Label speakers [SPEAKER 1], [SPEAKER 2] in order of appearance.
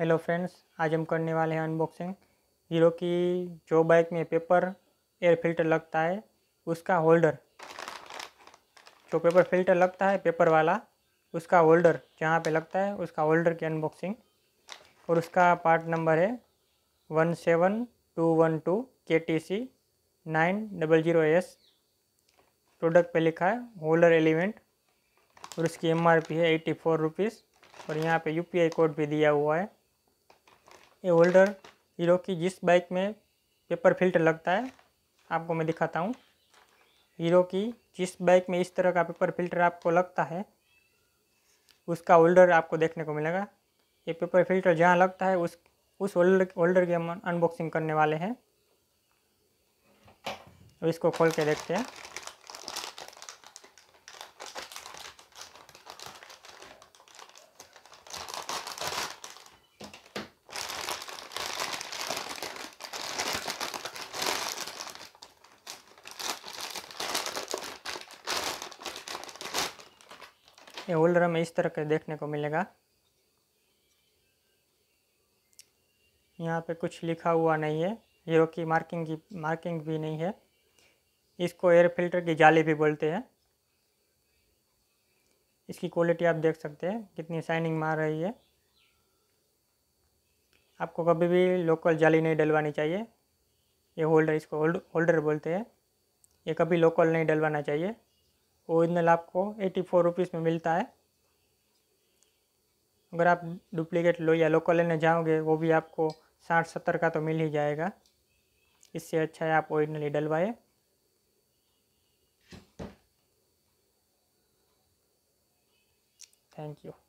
[SPEAKER 1] hello friends आज हम करने वाले हैं अनबॉक्सिंग हीरो की जो बाइक में पेपर एयर फिल्टर लगता है उसका होल्डर जो पेपर फिल्टर लगता है पेपर वाला उसका होल्डर जहाँ पे लगता है उसका होल्डर की अनबॉक्सिंग और उसका पार्ट नंबर है one seven two one two K T C nine double zero S product पे लिखा है होल्डर एलिमेंट और उसकी एम है एट्टी फोर रुपीज़ और यहाँ पे यूपीआई कोड भी दिया हुआ है ये होल्डर हीरो की जिस बाइक में पेपर फिल्टर लगता है आपको मैं दिखाता हूँ हीरो की जिस बाइक में इस तरह का पेपर फिल्टर आपको लगता है उसका होल्डर आपको देखने को मिलेगा ये पेपर फिल्टर जहाँ लगता है उस उस होल्डर होल्डर की हम अनबॉक्सिंग करने वाले हैं तो इसको खोल के देखते हैं ये होल्डर हमें इस तरह के देखने को मिलेगा यहाँ पे कुछ लिखा हुआ नहीं है हीरो की मार्किंग की मार्किंग भी नहीं है इसको एयर फिल्टर की जाली भी बोलते हैं इसकी क्वालिटी आप देख सकते हैं कितनी शाइनिंग मार रही है आपको कभी भी लोकल जाली नहीं डलवानी चाहिए ये होल्डर इसको होल्ड होल्डर बोलते हैं ये कभी लोकल नहीं डलवाना चाहिए ओरिजिनल आपको एटी फोर रुपीज़ में मिलता है अगर आप डुप्लीकेट लो या लोकल लेने जाओगे वो भी आपको साठ सत्तर का तो मिल ही जाएगा इससे अच्छा है आप ओरिजिनली डलवाए थैंक यू